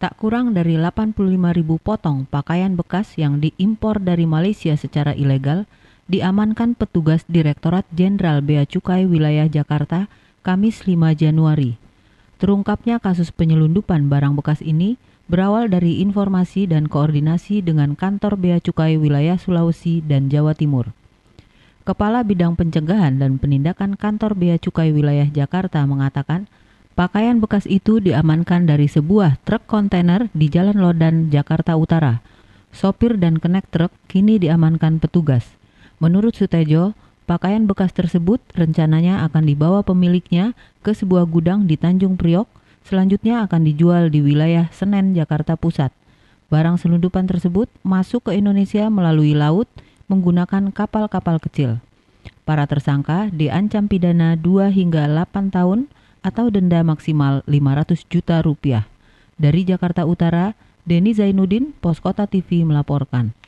tak kurang dari 85.000 potong pakaian bekas yang diimpor dari Malaysia secara ilegal diamankan petugas Direktorat Jenderal Bea Cukai Wilayah Jakarta Kamis 5 Januari. Terungkapnya kasus penyelundupan barang bekas ini berawal dari informasi dan koordinasi dengan Kantor Bea Cukai Wilayah Sulawesi dan Jawa Timur. Kepala Bidang Pencegahan dan Penindakan Kantor Bea Cukai Wilayah Jakarta mengatakan, Pakaian bekas itu diamankan dari sebuah truk kontainer di Jalan Lodan, Jakarta Utara. Sopir dan kenek truk kini diamankan petugas. Menurut Sutejo, pakaian bekas tersebut rencananya akan dibawa pemiliknya ke sebuah gudang di Tanjung Priok, selanjutnya akan dijual di wilayah Senen, Jakarta Pusat. Barang selundupan tersebut masuk ke Indonesia melalui laut menggunakan kapal-kapal kecil. Para tersangka diancam pidana 2 hingga 8 tahun atau denda maksimal 500 juta rupiah. Dari Jakarta Utara, Denny Zainuddin, Poskota TV melaporkan.